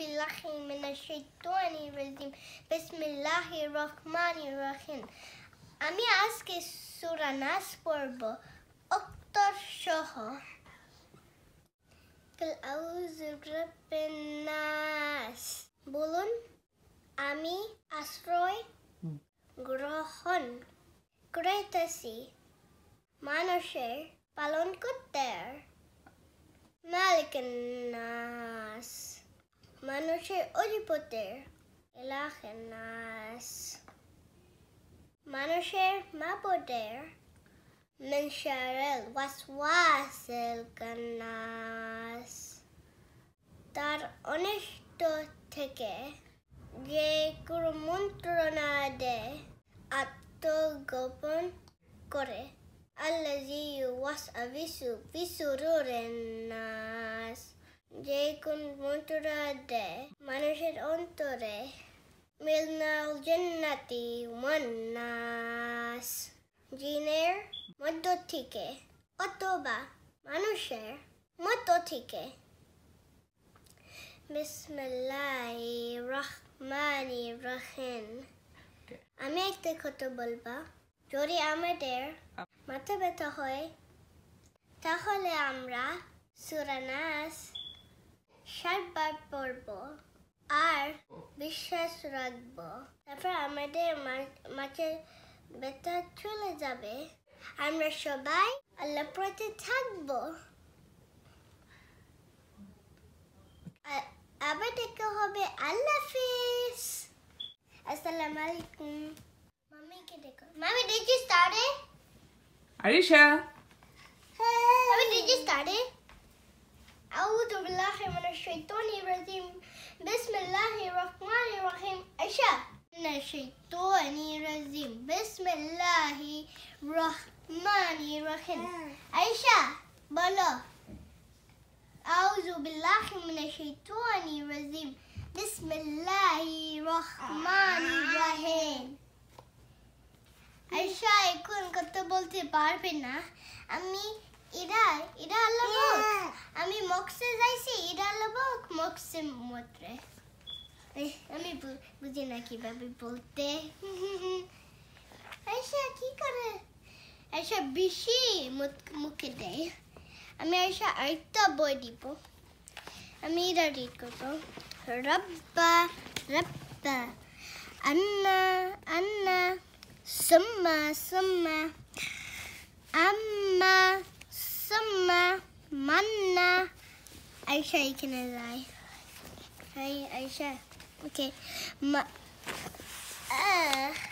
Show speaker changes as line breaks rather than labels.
بالله من الشيطان الرجيم بسم الله الرحمن الرحيم أمي أسك سورة ناس بربو أكتر شوها كل أوز رب الناس بولون أمي أسروي গ্রহণ করেছি মানুষের পালন করতে মালিক না মানুষের অধিপতির এলাহের নাস মানুষের মাপটের من شر الوسواس الكناس তার অনিষ্ট থেকে যে কুমন্ত্রণা দেয় আত্মগোপন করে আল্লাহ ওয়াস আবিসু বিসুরের না দেখুন মন্ত্ররা দেয় মানুষের অন্তরে মিলনাউল জন্নাতি মান্নাস জিনের মধ্য থেকে অথবা মানুষের মধ্য থেকে বিসমিল্লাহ রহমানি রহিম আমি একটা কথা বলবা যদি আমাদের মাথা ব্যথা হয় তাহলে আমরা সুরানাস সাত বার পড়ব আর বিশ্বাস রাখব তারপর আমাদের মাছের ব্যথা চলে যাবে আমরা সবাই আল্লাহ প্রতি থাকব আবার দেখা হবে আল্লাহ হাফিজ আসসালামু আলাইকুম মামিকে দেখো মামি did you start it? Arisha. Hey. Mavi, أعوذ بالله من الشيطان الرجيم بسم الله الرحمن الرحيم أشاء من الشيطان الرجيم بسم الله الرحمن الرحيم أشاء بلا أعوذ بالله من الشيطان الرجيم بسم الله الرحمن الرحيم আয়সা يكون কথা বলতে পারবে এরা এরা আল্লাহ আমি মক্সে যাইছি এরা আল্লাহ মক্সে মতরে আমি বুঝি না কিভাবে বলতে আয়সা কি করে আয়সা বেশি মুখে দেয় আমি আয়সা আরেকটা বই দিব আমি এটা রিড করবো রব্বা রব্বা আন্না আন্না সুম্মা সুম্মা I'm sure you can lie. Are you, are you sure? Okay. My, uh.